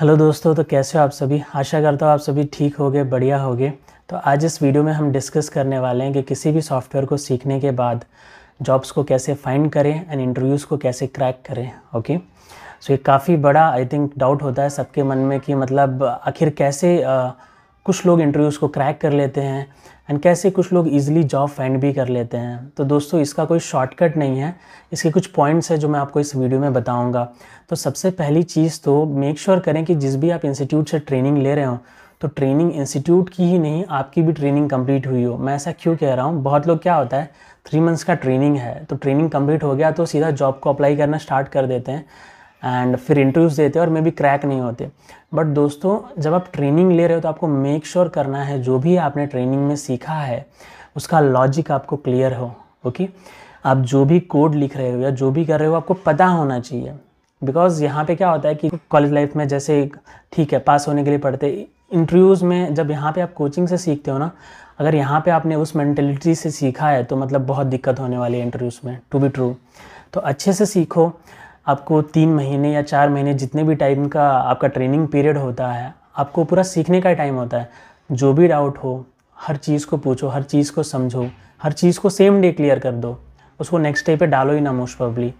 Hello दोस्तों तो कैसे हो आप सभी आशा करता हूँ आप सभी ठीक हो गए बढ़िया हो गए तो आज इस वीडियो में हम डिस्कस करने वाले हैं कि किसी भी सॉफ्टवेयर को सीखने के बाद जॉब्स को कैसे फाइंड करें एंड इंटरव्यूज़ को कैसे क्रैक करें ओके सो ये काफ़ी बड़ा आई थिंक डाउट होता है सबके मन में कि मतलब आखिर कैसे आ, कुछ लोग इंटरव्यूज़ को क्रैक कर लेते हैं एंड कैसे कुछ लोग इजीली जॉब फाइंड भी कर लेते हैं तो दोस्तों इसका कोई शॉर्टकट नहीं है इसके कुछ पॉइंट्स हैं जो मैं आपको इस वीडियो में बताऊंगा तो सबसे पहली चीज़ तो मेक श्योर sure करें कि जिस भी आप इंस्टीट्यूट से ट्रेनिंग ले रहे हो तो ट्रेनिंग इंस्टीट्यूट की ही नहीं आपकी भी ट्रेनिंग कम्प्लीट हुई हो मैं ऐसा क्यों कह रहा हूँ बहुत लोग क्या होता है थ्री मंथ्स का ट्रेनिंग है तो ट्रेनिंग कम्प्लीट हो गया तो सीधा जॉब को अप्लाई करना स्टार्ट कर देते हैं एंड फिर इंटरव्यूज़ देते और मे भी क्रैक नहीं होते बट दोस्तों जब आप ट्रेनिंग ले रहे हो तो आपको मेक श्योर sure करना है जो भी आपने ट्रेनिंग में सीखा है उसका लॉजिक आपको क्लियर हो ओके okay? आप जो भी कोड लिख रहे हो या जो भी कर रहे हो आपको पता होना चाहिए बिकॉज यहाँ पे क्या होता है कि कॉलेज लाइफ में जैसे ठीक है पास होने के लिए पढ़ते इंटरव्यूज़ में जब यहाँ पे आप कोचिंग से सीखते हो ना अगर यहाँ पे आपने उस मैंटेलिटी से सीखा है तो मतलब बहुत दिक्कत होने वाली है इंटरव्यूज़ में टू बी ट्रू तो अच्छे से सीखो आपको तीन महीने या चार महीने जितने भी टाइम का आपका ट्रेनिंग पीरियड होता है आपको पूरा सीखने का टाइम होता है जो भी डाउट हो हर चीज़ को पूछो हर चीज़ को समझो हर चीज़ को सेम डे क्लियर कर दो उसको नेक्स्ट डे पे डालो ही ना मोस्ट प्रॉब्ली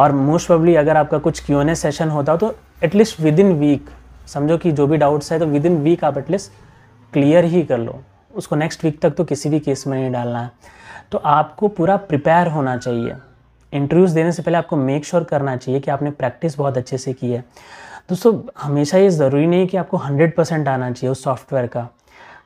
और मोस्ट प्रॉब्ली अगर आपका कुछ क्यों सेशन होता हो तो एटलीस्ट विद इन वीक समझो कि जो भी डाउट्स है तो विद इन वीक आप एटलीस्ट क्लियर ही कर लो उसको नेक्स्ट वीक तक तो किसी भी केस में नहीं डालना है तो आपको पूरा प्रिपेयर होना चाहिए इंटरव्यूज़ देने से पहले आपको मेक श्योर sure करना चाहिए कि आपने प्रैक्टिस बहुत अच्छे से की है दोस्तों हमेशा ये ज़रूरी नहीं कि आपको 100 परसेंट आना चाहिए उस सॉफ्टवेयर का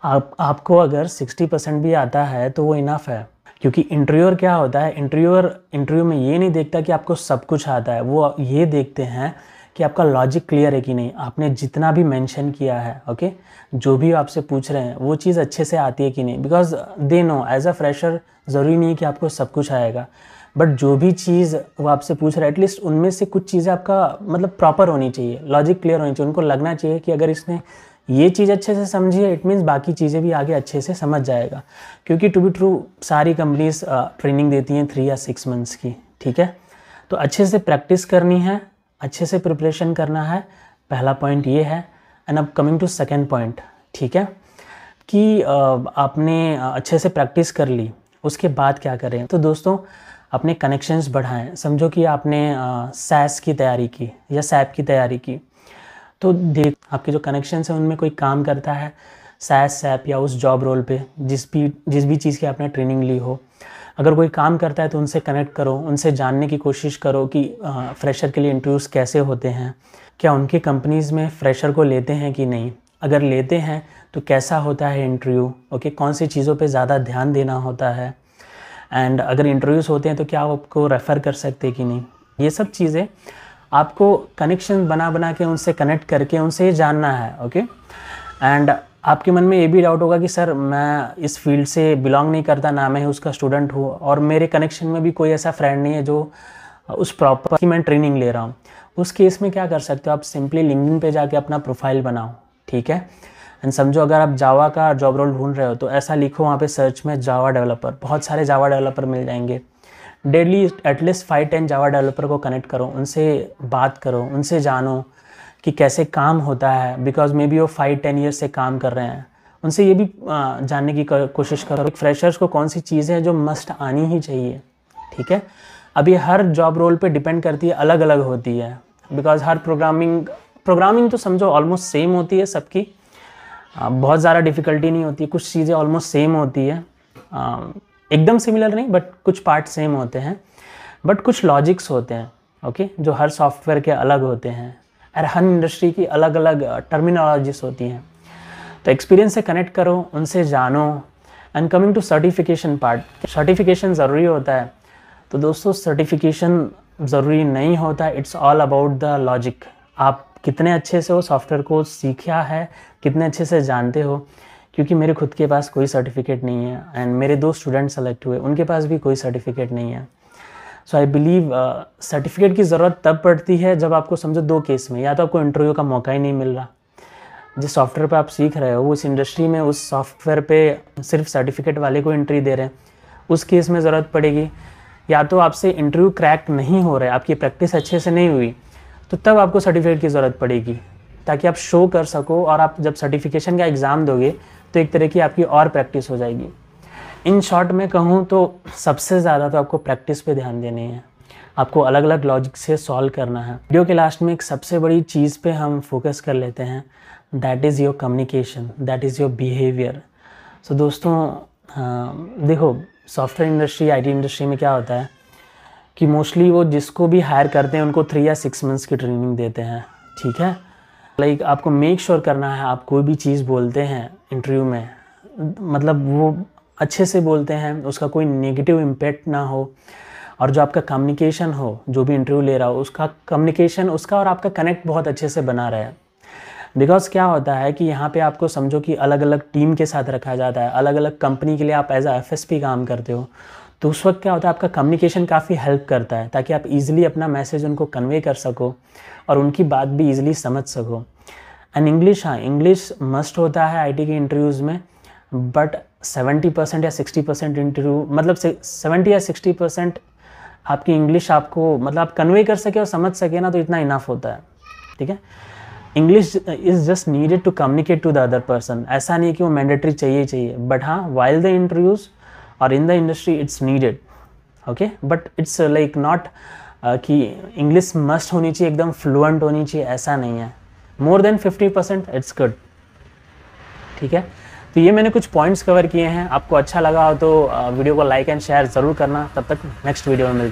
आप आपको अगर 60 परसेंट भी आता है तो वो इनफ है क्योंकि इंटरव्यूअर क्या होता है इंटरव्यूअर इंटरव्यू में ये नहीं देखता कि आपको सब कुछ आता है वो ये देखते हैं कि आपका लॉजिक क्लियर है कि नहीं आपने जितना भी मेंशन किया है ओके जो भी आपसे पूछ रहे हैं वो चीज़ अच्छे से आती है कि नहीं because they know as a fresher ज़रूरी नहीं है कि आपको सब कुछ आएगा बट जो भी चीज़ वो आपसे पूछ रहा है एटलीस्ट उनमें से कुछ चीज़ें आपका मतलब प्रॉपर होनी चाहिए लॉजिक क्लियर होनी चाहिए उनको लगना चाहिए कि अगर इसने ये चीज़ अच्छे से समझी है इट मीन्स बाकी चीज़ें भी आगे अच्छे से समझ जाएगा क्योंकि टू बी ट्रू सारी कंपनीज ट्रेनिंग देती हैं थ्री या सिक्स मंथ्स की ठीक है तो अच्छे से प्रैक्टिस करनी है अच्छे से प्रिपरेशन करना है पहला पॉइंट ये है एंड अब कमिंग टू सेकेंड पॉइंट ठीक है कि आपने अच्छे से प्रैक्टिस कर ली उसके बाद क्या करें तो दोस्तों अपने कनेक्शंस बढ़ाएं समझो कि आपने सैस की तैयारी की या सैप की तैयारी की तो देख आपके जो कनेक्शंस हैं उनमें कोई काम करता है सैस सैप या उस जॉब रोल पे जिस भी जिस भी चीज़ की आपने ट्रेनिंग ली हो अगर कोई काम करता है तो उनसे कनेक्ट करो उनसे जानने की कोशिश करो कि फ्रेशर के लिए इंटरव्यूज़ कैसे होते हैं क्या उनकी कंपनीज़ में फ्रेशर को लेते हैं कि नहीं अगर लेते हैं तो कैसा होता है इंटरव्यू ओके कौन सी चीज़ों पे ज़्यादा ध्यान देना होता है एंड अगर इंटरव्यूज़ होते हैं तो क्या आपको रेफ़र कर सकते कि नहीं ये सब चीज़ें आपको कनेक्शन बना बना के उनसे कनेक्ट करके उनसे ये जानना है ओके एंड आपके मन में ये भी डाउट होगा कि सर मैं इस फील्ड से बिलोंग नहीं करता ना मैं उसका स्टूडेंट हूँ और मेरे कनेक्शन में भी कोई ऐसा फ्रेंड नहीं है जो उस प्रॉपर की मैं ट्रेनिंग ले रहा हूँ उस केस में क्या कर सकते हो आप सिंपली लिंकिन पे जाके अपना प्रोफाइल बनाओ ठीक है एंड समझो अगर आप जावा का जॉब रोल ढूंढ रहे हो तो ऐसा लिखो वहाँ पे सर्च में जावा डेवलपर बहुत सारे जावा डेवलपर मिल जाएंगे daily at least five ten Java developer को कनेक्ट करो उनसे बात करो उनसे जानो कि कैसे काम होता है बिकॉज मे बी वो फाइव टेन ईयर्स से काम कर रहे हैं उनसे ये भी जानने की कोशिश करो फ्रेशर्स को कौन सी चीज़ें हैं जो मस्ट आनी ही चाहिए ठीक है अभी हर जॉब रोल पे डिपेंड करती है अलग अलग होती है बिकॉज हर प्रोग्रामिंग प्रोग्रामिंग तो समझो ऑलमोस्ट सेम होती है सबकी बहुत ज़्यादा डिफ़िकल्टी नहीं होती कुछ चीज़ें ऑलमोस्ट सेम होती है एकदम सिमिलर नहीं बट कुछ पार्ट सेम होते हैं बट कुछ लॉजिक्स होते हैं ओके जो हर सॉफ्टवेयर के अलग होते हैं और हर इंडस्ट्री की अलग अलग टर्मिनोलॉजीज होती हैं तो एक्सपीरियंस से कनेक्ट करो उनसे जानो and coming to certification part certification ज़रूरी होता है तो दोस्तों सर्टिफिकेशन ज़रूरी नहीं होता it's all about the logic आप कितने अच्छे से वो सॉफ्टवेयर को सीखा है कितने अच्छे से जानते हो क्योंकि मेरे खुद के पास कोई सर्टिफिकेट नहीं है एंड मेरे दो स्टूडेंट सेलेक्ट हुए उनके पास भी कोई सर्टिफिकेट नहीं है सो आई बिलीव सर्टिफिकेट की ज़रूरत तब पड़ती है जब आपको समझो दो केस में या तो आपको इंटरव्यू का मौका ही नहीं मिल रहा जिस सॉफ्टवेयर पर आप सीख रहे हो उस इंडस्ट्री में उस सॉफ्टवेयर पर सिर्फ सर्टिफिकेट वाले को एंट्री दे रहे हैं उस केस में ज़रूरत पड़ेगी या तो आपसे इंटरव्यू क्रैक नहीं हो रहा है आपकी प्रैक्टिस अच्छे से नहीं हुई तो तब आपको सर्टिफिकेट की ज़रूरत पड़ेगी ताकि आप शो कर सको और आप जब सर्टिफिकेशन का एग्ज़ाम दोगे तो एक तरह की आपकी और प्रैक्टिस हो जाएगी इन शॉर्ट में कहूँ तो सबसे ज़्यादा तो आपको प्रैक्टिस पे ध्यान देनी है आपको अलग अलग लॉजिक से सॉल्व करना है वीडियो के लास्ट में एक सबसे बड़ी चीज़ पे हम फोकस कर लेते हैं that is your communication that is your behaviour so दोस्तों आ, देखो सॉफ्टवेयर इंडस्ट्री आईटी इंडस्ट्री में क्या होता है कि मोस्टली वो जिसको भी हायर करते हैं उनको थ्री या सिक्स मंथ्स की ट्रेनिंग देते हैं ठीक है लाइक like, आपको मेक श्योर sure करना है आप कोई भी चीज़ बोलते हैं इंटरव्यू में मतलब वो अच्छे से बोलते हैं उसका कोई नेगेटिव इम्पेक्ट ना हो और जो आपका कम्युनिकेशन हो जो भी इंटरव्यू ले रहा हो उसका कम्युनिकेशन उसका और आपका कनेक्ट बहुत अच्छे से बना रहे बिकॉज़ क्या होता है कि यहाँ पे आपको समझो कि अलग अलग टीम के साथ रखा जाता है अलग अलग कंपनी के लिए आप एज आ एफ काम करते हो तो उस वक्त क्या होता है आपका कम्युनिकेशन काफ़ी हेल्प करता है ताकि आप इजीली अपना मैसेज उनको कन्वे कर सको और उनकी बात भी इजीली समझ सको एंड इंग्लिश हाँ इंग्लिश मस्ट होता है आईटी के इंटरव्यूज़ में बट 70 परसेंट या 60 परसेंट इंटरव्यू मतलब 70 या 60 परसेंट आपकी इंग्लिश आपको मतलब आप कन्वे कर सके और समझ सके ना तो इतना इनाफ होता है ठीक है English is just needed to communicate to the other person ऐसा नहीं है कि वो मैंडेटरी चाहिए चाहिए बट हाँ वाइल द इंटरव्यूज़ और in the industry it's needed okay but it's like not कि इंग्लिश मस्ट होनी चाहिए एकदम फ्लुएंट होनी चाहिए ऐसा नहीं है more than 50 percent it's good ठीक है तो ये मैंने कुछ पॉइंट्स कवर किए हैं आपको अच्छा लगा हो तो वीडियो uh, को लाइक एंड शेयर ज़रूर करना तब तक नेक्स्ट वीडियो में मिलते